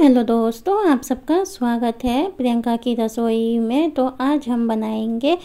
hello दोस्तों आप सबका स्वागत है प्रियंका की रसोई में तो आज हम बनाएंगे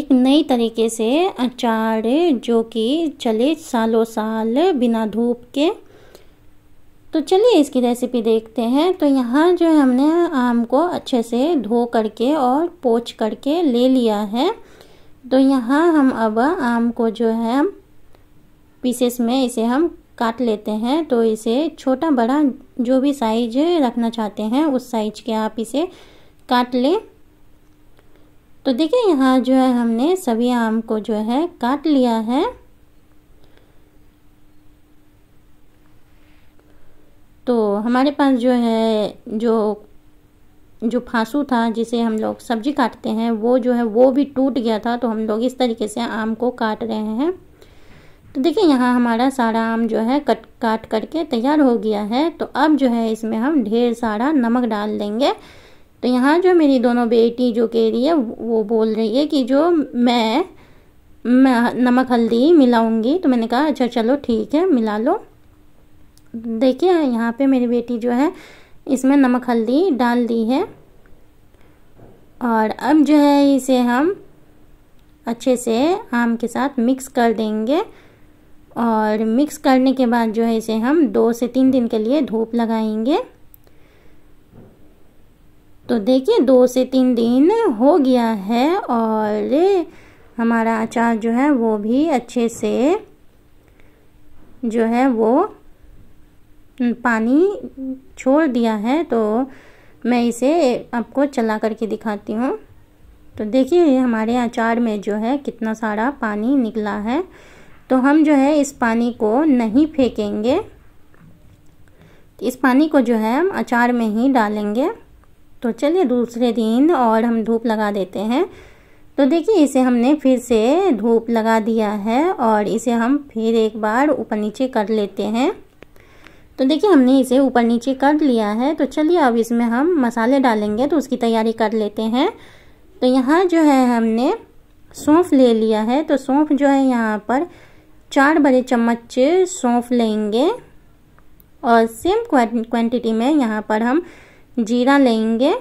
एक नई तरीके से अचार जो कि चले सालों साल बिना धूप के तो चलिए इसकी रेसिपी देखते हैं तो यहाँ जो हमने आम को अच्छे से धो करके और पोच करके ले लिया है तो यहाँ हम अब आम को जो है पीसेस में इसे हम काट लेते हैं तो इसे छोटा बड़ा जो भी साइज रखना चाहते हैं उस साइज के आप इसे काट लें तो देखिए यहाँ जो है हमने सभी आम को जो है काट लिया है तो हमारे पास जो है जो जो फांसू था जिसे हम लोग सब्जी काटते हैं वो जो है वो भी टूट गया था तो हम लोग इस तरीके से आम को काट रहे हैं तो देखिए यहाँ हमारा सारा आम जो है कट काट करके तैयार हो गया है तो अब जो है इसमें हम ढेर सारा नमक डाल देंगे तो यहाँ जो मेरी दोनों बेटी जो कह रही है वो बोल रही है कि जो मैं मैं नमक हल्दी मिलाऊंगी तो मैंने कहा अच्छा चलो ठीक है मिला लो देखिए यहाँ पे मेरी बेटी जो है इसमें नमक हल्दी डाल दी है और अब जो है इसे हम अच्छे से आम के साथ मिक्स कर देंगे और मिक्स करने के बाद जो है इसे हम दो से तीन दिन के लिए धूप लगाएंगे तो देखिए दो से तीन दिन हो गया है और हमारा अचार जो है वो भी अच्छे से जो है वो पानी छोड़ दिया है तो मैं इसे आपको चला करके दिखाती हूँ तो देखिए हमारे अचार में जो है कितना सारा पानी निकला है तो हम जो है इस पानी को नहीं फेंकेंगे तो इस पानी को जो है हम अचार में ही डालेंगे तो चलिए दूसरे दिन और हम धूप लगा देते हैं तो देखिए इसे हमने फिर से धूप लगा दिया है और इसे हम फिर एक बार ऊपर नीचे कर लेते हैं तो देखिए हमने इसे ऊपर नीचे कर लिया है तो चलिए अब इसमें हम मसाले डालेंगे तो उसकी तैयारी कर लेते हैं तो यहाँ जो है हमने सौंफ ले लिया है तो सौंफ जो है यहाँ पर चार बड़े चम्मच सौंफ लेंगे और सेम क्वांटिटी में यहाँ पर हम जीरा लेंगे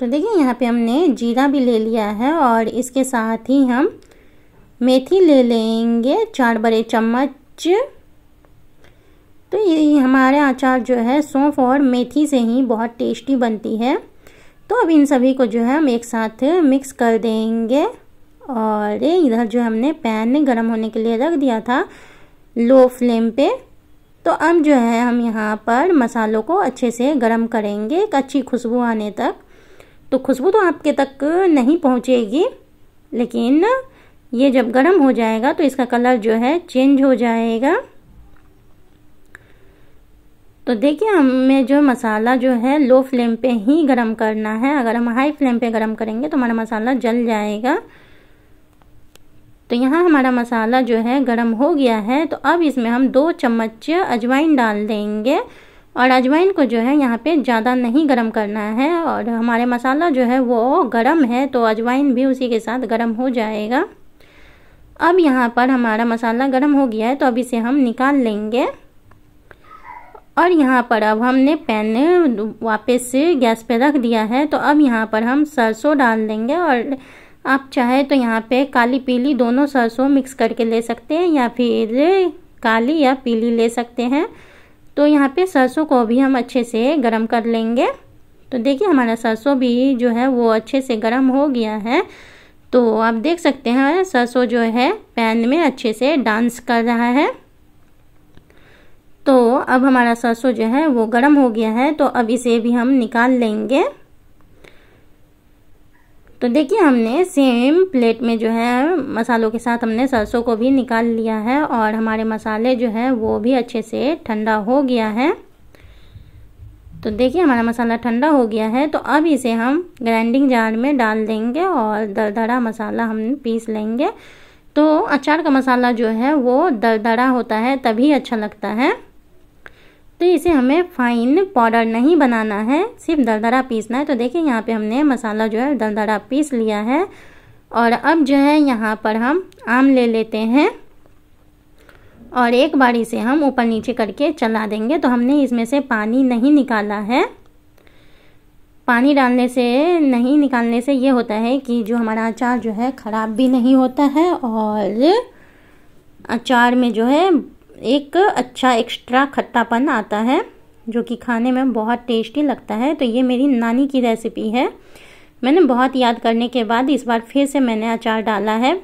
तो देखिए यहाँ पे हमने जीरा भी ले लिया है और इसके साथ ही हम मेथी ले लेंगे चार बड़े चम्मच तो ये हमारे अचार जो है सौंफ और मेथी से ही बहुत टेस्टी बनती है तो अब इन सभी को जो है हम एक साथ मिक्स कर देंगे और इधर जो हमने पैन गर्म होने के लिए रख दिया था लो फ्लेम पे तो अब जो है हम यहाँ पर मसालों को अच्छे से गर्म करेंगे एक अच्छी खुशबू आने तक तो खुशबू तो आपके तक नहीं पहुँचेगी लेकिन ये जब गर्म हो जाएगा तो इसका कलर जो है चेंज हो जाएगा तो देखिए हमें जो मसाला जो है लो फ्लेम पे ही गरम करना है अगर हम हाई फ्लेम पे गरम करेंगे तो हमारा मसाला जल जाएगा तो यहाँ हमारा मसाला जो है गरम हो गया है तो अब इसमें हम दो चम्मच अजवाइन डाल देंगे और अजवाइन को जो है यहाँ पे ज़्यादा नहीं गरम करना है और हमारे मसाला जो है वो गरम है तो अजवाइन भी उसी के साथ गरम हो जाएगा अब यहाँ पर हमारा मसाला गरम हो गया है तो अब इसे हम निकाल लेंगे और यहाँ पर अब हमने पैन वापस से गैस पे रख दिया है तो अब यहाँ पर हम सरसों डाल देंगे और आप चाहे तो यहाँ पे काली पीली दोनों सरसों मिक्स करके ले सकते हैं या फिर काली या पीली ले सकते हैं तो यहाँ पे सरसों को भी हम अच्छे से गरम कर लेंगे तो देखिए हमारा सरसों भी जो है वो अच्छे से गर्म हो गया है तो आप देख सकते हैं सरसों जो है पैन में अच्छे से डांस कर रहा है तो अब हमारा सरसों जो है वो गर्म हो गया है तो अब इसे भी हम निकाल लेंगे तो देखिए हमने सेम प्लेट में जो है मसालों के साथ हमने सरसों को भी निकाल लिया है और हमारे मसाले जो है वो भी अच्छे से ठंडा हो गया है तो देखिए हमारा मसाला ठंडा हो गया है तो अब इसे हम ग्राइंडिंग जार में डाल देंगे और दरदरा मसाला हम पीस लेंगे तो अचार का मसाला जो है वो दरदरा होता है तभी अच्छा लगता है तो इसे हमें फाइन पाउडर नहीं बनाना है सिर्फ दरदरा पीसना है तो देखिए यहाँ पे हमने मसाला जो है दरदरा पीस लिया है और अब जो है यहाँ पर हम आम ले लेते हैं और एक बारी से हम ऊपर नीचे करके चला देंगे तो हमने इसमें से पानी नहीं निकाला है पानी डालने से नहीं निकालने से ये होता है कि जो हमारा अचार जो है ख़राब भी नहीं होता है और अचार में जो है एक अच्छा एक्स्ट्रा खट्टापन आता है जो कि खाने में बहुत टेस्टी लगता है तो ये मेरी नानी की रेसिपी है मैंने बहुत याद करने के बाद इस बार फिर से मैंने अचार डाला है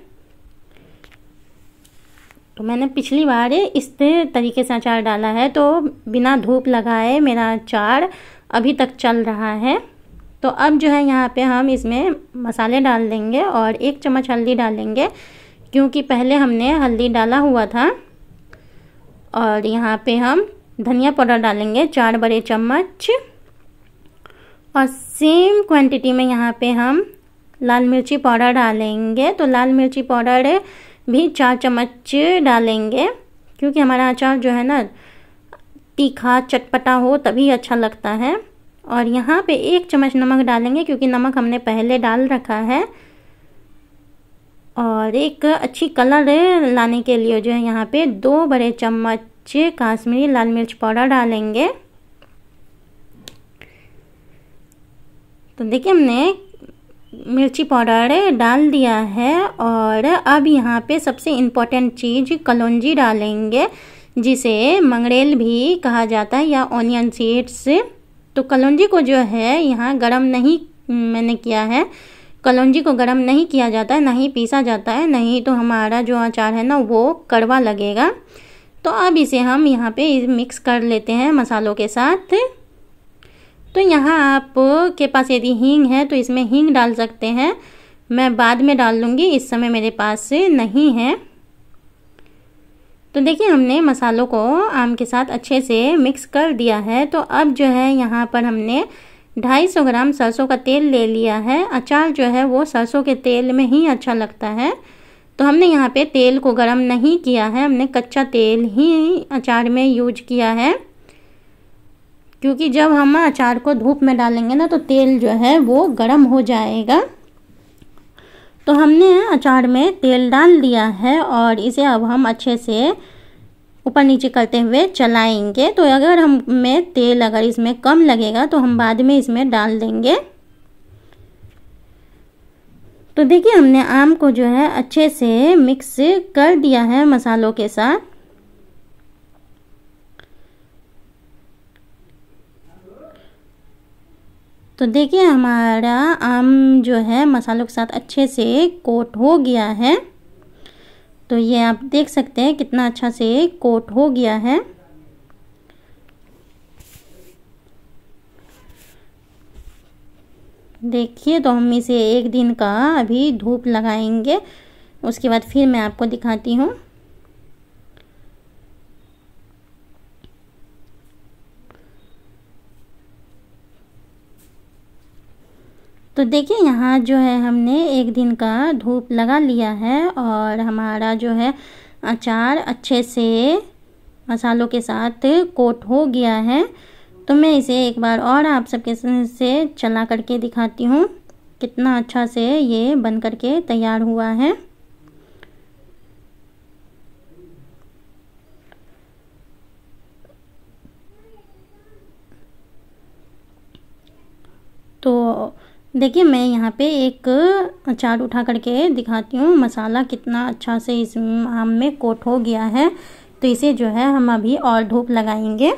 तो मैंने पिछली बार इस तरीके से अचार डाला है तो बिना धूप लगाए मेरा अचार अभी तक चल रहा है तो अब जो है यहाँ पे हम इसमें मसाले डाल देंगे और एक चम्मच हल्दी डालेंगे क्योंकि पहले हमने हल्दी डाला हुआ था और यहाँ पे हम धनिया पाउडर डालेंगे चार बड़े चम्मच और सेम क्वांटिटी में यहाँ पे हम लाल मिर्ची पाउडर डालेंगे तो लाल मिर्ची पाउडर भी चार चम्मच डालेंगे क्योंकि हमारा अचार जो है ना तीखा चटपटा हो तभी अच्छा लगता है और यहाँ पे एक चम्मच नमक डालेंगे क्योंकि नमक हमने पहले डाल रखा है और एक अच्छी कलर लाने के लिए जो है यहाँ पे दो बड़े चम्मच काश्मीरी लाल मिर्च पाउडर डालेंगे तो देखिए हमने मिर्ची पाउडर डाल दिया है और अब यहाँ पे सबसे इम्पोर्टेंट चीज़ कलौजी डालेंगे जिसे मंगरेल भी कहा जाता है या ऑनियन सीड्स तो कलौजी को जो है यहाँ गरम नहीं मैंने किया है कलौजी को गर्म नहीं किया जाता है ना ही पीसा जाता है नहीं तो हमारा जो अचार है ना वो कड़वा लगेगा तो अब इसे हम यहाँ पे मिक्स कर लेते हैं मसालों के साथ तो यहाँ आप के पास यदि हींग है तो इसमें हींग डाल सकते हैं मैं बाद में डाल लूँगी इस समय मेरे पास नहीं है तो देखिए हमने मसालों को आम के साथ अच्छे से मिक्स कर दिया है तो अब जो है यहाँ पर हमने ढाई सौ ग्राम सरसों का तेल ले लिया है अचार जो है वो सरसों के तेल में ही अच्छा लगता है तो हमने यहाँ पे तेल को गरम नहीं किया है हमने कच्चा तेल ही अचार में यूज किया है क्योंकि जब हम अचार को धूप में डालेंगे ना तो तेल जो है वो गर्म हो जाएगा तो हमने अचार में तेल डाल दिया है और इसे अब हम अच्छे से ऊपर नीचे करते हुए चलाएंगे तो अगर हमें तेल अगर इसमें कम लगेगा तो हम बाद में इसमें डाल देंगे तो देखिए हमने आम को जो है अच्छे से मिक्स कर दिया है मसालों के साथ तो देखिए हमारा आम जो है मसालों के साथ अच्छे से कोट हो गया है तो ये आप देख सकते हैं कितना अच्छा से कोट हो गया है देखिए तो हम इसे एक दिन का अभी धूप लगाएंगे उसके बाद फिर मैं आपको दिखाती हूँ तो देखिए यहाँ जो है हमने एक दिन का धूप लगा लिया है और हमारा जो है अचार अच्छे से मसालों के साथ कोट हो गया है तो मैं इसे एक बार और आप सबके से चला करके दिखाती हूँ कितना अच्छा से ये बन करके तैयार हुआ है देखिए मैं यहाँ पे एक अचार उठा करके दिखाती हूँ मसाला कितना अच्छा से इस आम में कोट हो गया है तो इसे जो है हम अभी और धूप लगाएंगे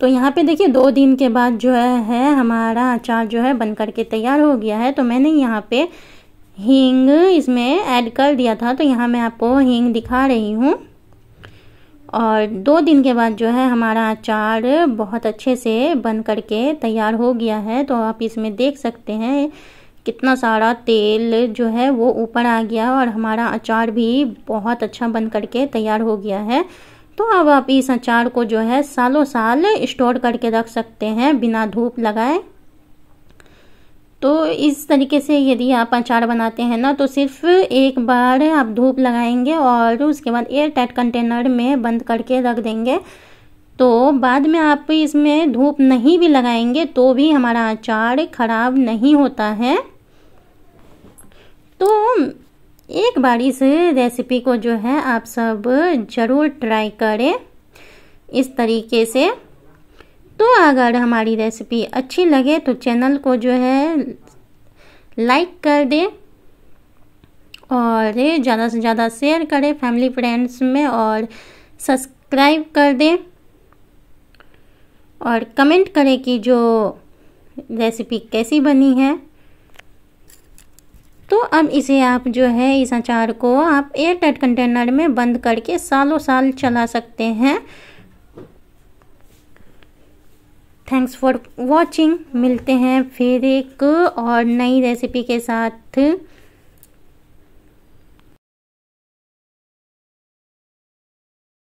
तो यहाँ पे देखिए दो दिन के बाद जो है, है हमारा अचार जो है बन करके तैयार हो गया है तो मैंने यहाँ पे हींग इसमें ऐड कर दिया था तो यहाँ मैं आपको हींग दिखा रही हूँ और दो दिन के बाद जो है हमारा अचार बहुत अच्छे से बन कर के तैयार हो गया है तो आप इसमें देख सकते हैं कितना सारा तेल जो है वो ऊपर आ गया और हमारा अचार भी बहुत अच्छा बन कर के तैयार हो गया है तो अब आप इस अचार को जो है सालों साल स्टोर करके रख सकते हैं बिना धूप लगाए तो इस तरीके से यदि आप अचार बनाते हैं ना तो सिर्फ एक बार आप धूप लगाएंगे और उसके बाद एयर टाइट कंटेनर में बंद करके रख देंगे तो बाद में आप इसमें धूप नहीं भी लगाएंगे तो भी हमारा अचार ख़राब नहीं होता है तो एक बार इस रेसिपी को जो है आप सब ज़रूर ट्राई करें इस तरीके से तो अगर हमारी रेसिपी अच्छी लगे तो चैनल को जो है लाइक कर दें और ज़्यादा से ज़्यादा शेयर करें फैमिली फ्रेंड्स में और सब्सक्राइब कर दें और कमेंट करें कि जो रेसिपी कैसी बनी है तो अब इसे आप जो है इस अचार को आप एयर टाइट कंटेनर में बंद करके सालों साल चला सकते हैं थैंक्स फॉर वॉचिंग मिलते हैं फिर एक और नई रेसिपी के साथ